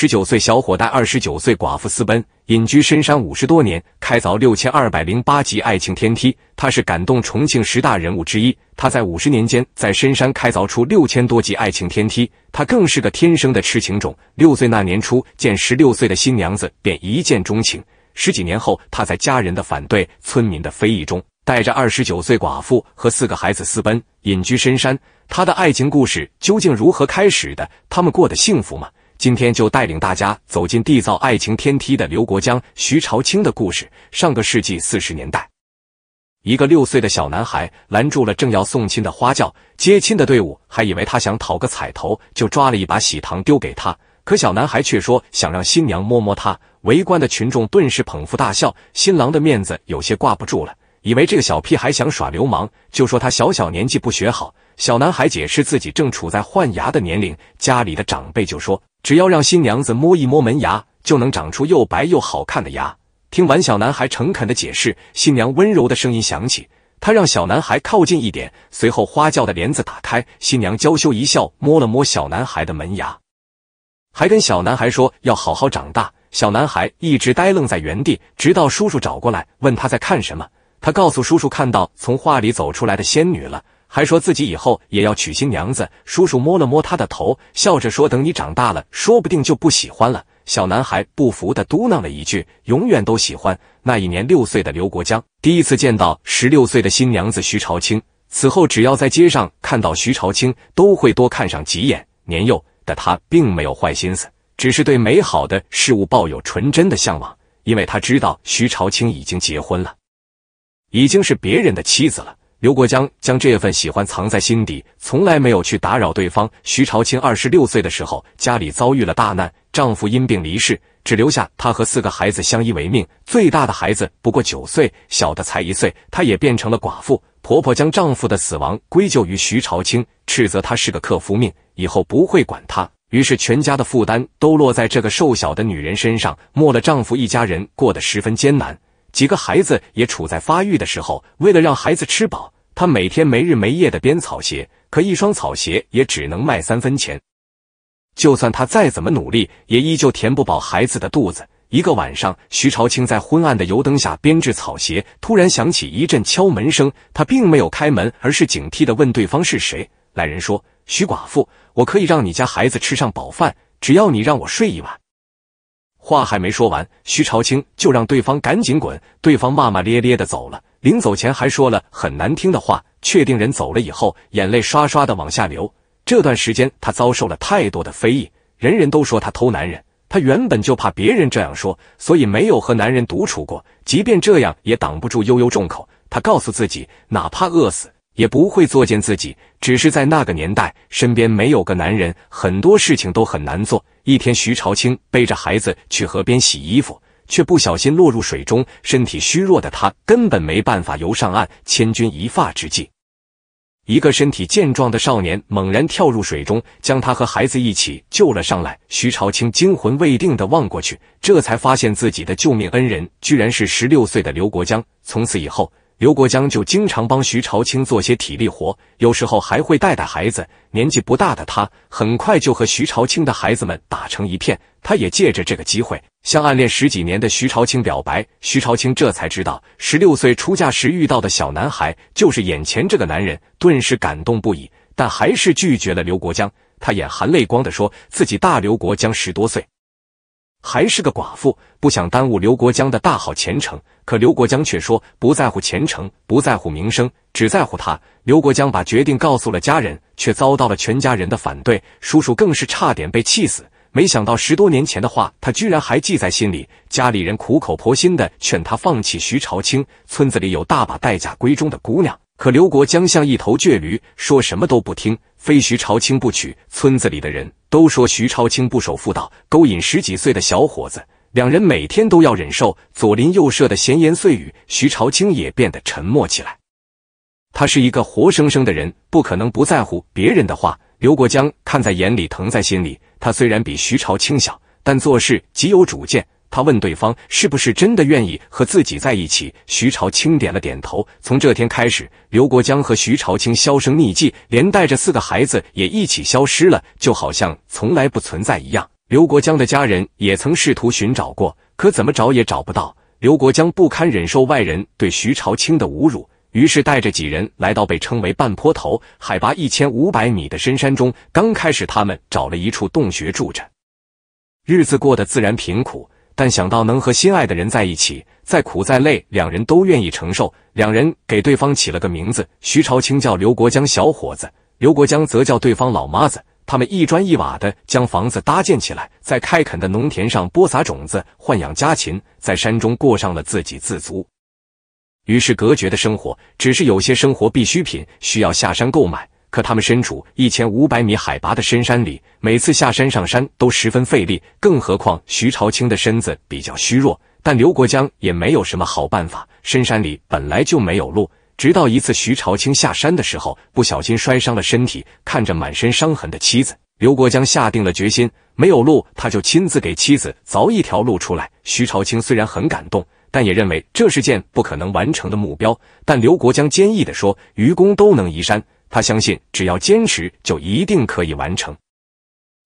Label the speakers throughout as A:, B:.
A: 十九岁小伙带二十九岁寡妇私奔，隐居深山五十多年，开凿六千二百零八级爱情天梯。他是感动重庆十大人物之一。他在五十年间，在深山开凿出六千多级爱情天梯。他更是个天生的痴情种。六岁那年初见十六岁的新娘子，便一见钟情。十几年后，他在家人的反对、村民的非议中，带着二十九岁寡妇和四个孩子私奔，隐居深山。他的爱情故事究竟如何开始的？他们过得幸福吗？今天就带领大家走进缔造爱情天梯的刘国江、徐朝清的故事。上个世纪四十年代，一个六岁的小男孩拦住了正要送亲的花轿，接亲的队伍还以为他想讨个彩头，就抓了一把喜糖丢给他。可小男孩却说想让新娘摸摸他，围观的群众顿时捧腹大笑，新郎的面子有些挂不住了。以为这个小屁孩想耍流氓，就说他小小年纪不学好。小男孩解释自己正处在换牙的年龄，家里的长辈就说，只要让新娘子摸一摸门牙，就能长出又白又好看的牙。听完小男孩诚恳的解释，新娘温柔的声音响起，她让小男孩靠近一点。随后花轿的帘子打开，新娘娇羞一笑，摸了摸小男孩的门牙，还跟小男孩说要好好长大。小男孩一直呆愣在原地，直到叔叔找过来问他在看什么。他告诉叔叔，看到从画里走出来的仙女了，还说自己以后也要娶新娘子。叔叔摸了摸他的头，笑着说：“等你长大了，说不定就不喜欢了。”小男孩不服的嘟囔了一句：“永远都喜欢。”那一年，六岁的刘国江第一次见到十六岁的新娘子徐朝清，此后只要在街上看到徐朝清，都会多看上几眼。年幼的他并没有坏心思，只是对美好的事物抱有纯真的向往，因为他知道徐朝清已经结婚了。已经是别人的妻子了，刘国江将这份喜欢藏在心底，从来没有去打扰对方。徐朝清二十六岁的时候，家里遭遇了大难，丈夫因病离世，只留下她和四个孩子相依为命。最大的孩子不过九岁，小的才一岁，她也变成了寡妇。婆婆将丈夫的死亡归咎于徐朝清，斥责她是个克夫命，以后不会管她。于是全家的负担都落在这个瘦小的女人身上，没了丈夫，一家人过得十分艰难。几个孩子也处在发育的时候，为了让孩子吃饱，他每天没日没夜的编草鞋。可一双草鞋也只能卖三分钱，就算他再怎么努力，也依旧填不饱孩子的肚子。一个晚上，徐朝清在昏暗的油灯下编制草鞋，突然响起一阵敲门声。他并没有开门，而是警惕地问对方是谁。来人说：“徐寡妇，我可以让你家孩子吃上饱饭，只要你让我睡一晚。”话还没说完，徐朝清就让对方赶紧滚。对方骂骂咧咧的走了，临走前还说了很难听的话。确定人走了以后，眼泪刷刷的往下流。这段时间他遭受了太多的非议，人人都说他偷男人。他原本就怕别人这样说，所以没有和男人独处过。即便这样，也挡不住悠悠众口。他告诉自己，哪怕饿死。也不会作践自己，只是在那个年代，身边没有个男人，很多事情都很难做。一天，徐朝清背着孩子去河边洗衣服，却不小心落入水中，身体虚弱的他根本没办法游上岸。千钧一发之际，一个身体健壮的少年猛然跳入水中，将他和孩子一起救了上来。徐朝清惊魂未定的望过去，这才发现自己的救命恩人居然是十六岁的刘国江。从此以后。刘国江就经常帮徐朝清做些体力活，有时候还会带带孩子。年纪不大的他，很快就和徐朝清的孩子们打成一片。他也借着这个机会，向暗恋十几年的徐朝清表白。徐朝清这才知道，十六岁出嫁时遇到的小男孩，就是眼前这个男人，顿时感动不已。但还是拒绝了刘国江。他眼含泪光地说：“自己大刘国江十多岁。”还是个寡妇，不想耽误刘国江的大好前程。可刘国江却说不在乎前程，不在乎名声，只在乎他。刘国江把决定告诉了家人，却遭到了全家人的反对。叔叔更是差点被气死。没想到十多年前的话，他居然还记在心里。家里人苦口婆心的劝他放弃徐朝清，村子里有大把待嫁闺中的姑娘。可刘国江像一头倔驴，说什么都不听，非徐朝清不娶。村子里的人都说徐朝清不守妇道，勾引十几岁的小伙子。两人每天都要忍受左邻右舍的闲言碎语，徐朝清也变得沉默起来。他是一个活生生的人，不可能不在乎别人的话。刘国江看在眼里，疼在心里。他虽然比徐朝清小，但做事极有主见。他问对方是不是真的愿意和自己在一起？徐朝清点了点头。从这天开始，刘国江和徐朝清销声匿迹，连带着四个孩子也一起消失了，就好像从来不存在一样。刘国江的家人也曾试图寻找过，可怎么找也找不到。刘国江不堪忍受外人对徐朝清的侮辱，于是带着几人来到被称为半坡头、海拔一千五百米的深山中。刚开始，他们找了一处洞穴住着，日子过得自然贫苦。但想到能和心爱的人在一起，再苦再累，两人都愿意承受。两人给对方起了个名字，徐朝清叫刘国江小伙子，刘国江则叫对方老妈子。他们一砖一瓦的将房子搭建起来，在开垦的农田上播撒种子，豢养家禽，在山中过上了自给自足、与世隔绝的生活。只是有些生活必需品需要下山购买。可他们身处一千五百米海拔的深山里，每次下山上山都十分费力，更何况徐朝清的身子比较虚弱。但刘国江也没有什么好办法，深山里本来就没有路。直到一次徐朝清下山的时候，不小心摔伤了身体，看着满身伤痕的妻子，刘国江下定了决心：没有路，他就亲自给妻子凿一条路出来。徐朝清虽然很感动，但也认为这是件不可能完成的目标。但刘国江坚毅的说：“愚公都能移山。”他相信，只要坚持，就一定可以完成。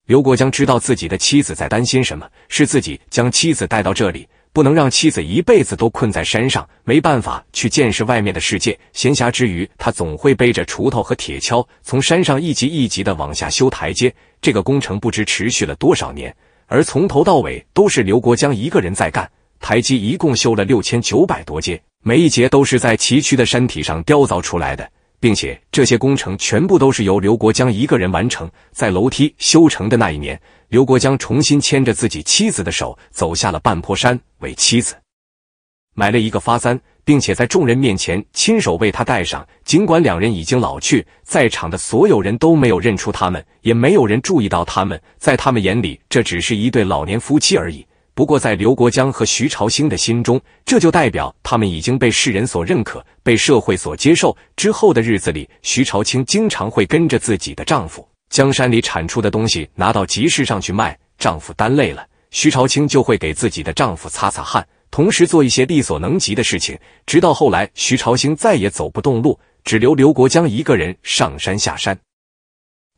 A: 刘国江知道自己的妻子在担心什么，是自己将妻子带到这里，不能让妻子一辈子都困在山上，没办法去见识外面的世界。闲暇之余，他总会背着锄头和铁锹，从山上一级一级的往下修台阶。这个工程不知持续了多少年，而从头到尾都是刘国江一个人在干。台阶一共修了六千九百多阶，每一节都是在崎岖的山体上雕凿出来的。并且这些工程全部都是由刘国江一个人完成。在楼梯修成的那一年，刘国江重新牵着自己妻子的手走下了半坡山，为妻子买了一个发簪，并且在众人面前亲手为她戴上。尽管两人已经老去，在场的所有人都没有认出他们，也没有人注意到他们，在他们眼里，这只是一对老年夫妻而已。不过，在刘国江和徐朝兴的心中，这就代表他们已经被世人所认可，被社会所接受。之后的日子里，徐朝清经常会跟着自己的丈夫，将山里产出的东西拿到集市上去卖。丈夫担累了，徐朝清就会给自己的丈夫擦擦汗，同时做一些力所能及的事情。直到后来，徐朝兴再也走不动路，只留刘国江一个人上山下山。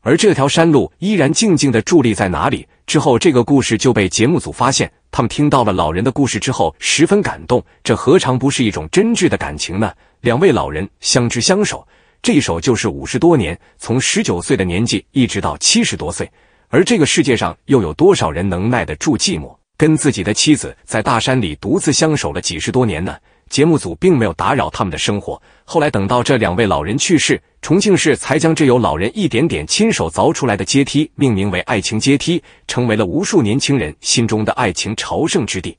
A: 而这条山路依然静静地伫立在哪里。之后，这个故事就被节目组发现。他们听到了老人的故事之后，十分感动。这何尝不是一种真挚的感情呢？两位老人相知相守，这一守就是五十多年，从十九岁的年纪一直到七十多岁。而这个世界上又有多少人能耐得住寂寞，跟自己的妻子在大山里独自相守了几十多年呢？节目组并没有打扰他们的生活。后来，等到这两位老人去世。重庆市才将这由老人一点点亲手凿出来的阶梯命名为“爱情阶梯”，成为了无数年轻人心中的爱情朝圣之地。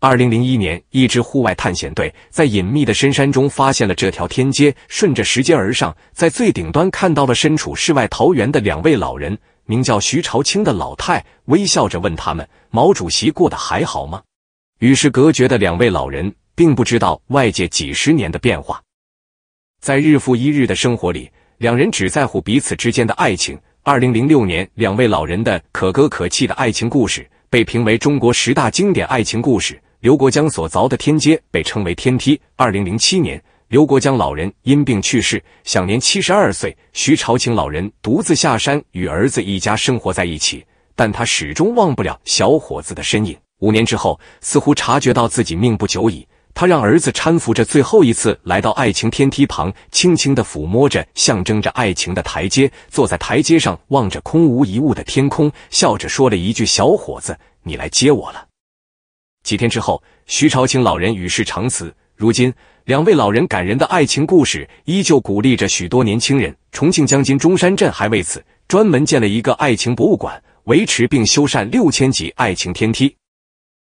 A: 二零零一年，一支户外探险队在隐秘的深山中发现了这条天街，顺着石阶而上，在最顶端看到了身处世外桃源的两位老人。名叫徐朝清的老太微笑着问他们：“毛主席过得还好吗？”与世隔绝的两位老人并不知道外界几十年的变化。在日复一日的生活里，两人只在乎彼此之间的爱情。二零零六年，两位老人的可歌可泣的爱情故事被评为中国十大经典爱情故事。刘国江所凿的天阶被称为天梯。二零零七年，刘国江老人因病去世，享年七十二岁。徐朝清老人独自下山与儿子一家生活在一起，但他始终忘不了小伙子的身影。五年之后，似乎察觉到自己命不久矣。他让儿子搀扶着，最后一次来到爱情天梯旁，轻轻的抚摸着象征着爱情的台阶，坐在台阶上望着空无一物的天空，笑着说了一句：“小伙子，你来接我了。”几天之后，徐朝清老人与世长辞。如今，两位老人感人的爱情故事依旧鼓励着许多年轻人。重庆江津中山镇还为此专门建了一个爱情博物馆，维持并修缮六千级爱情天梯。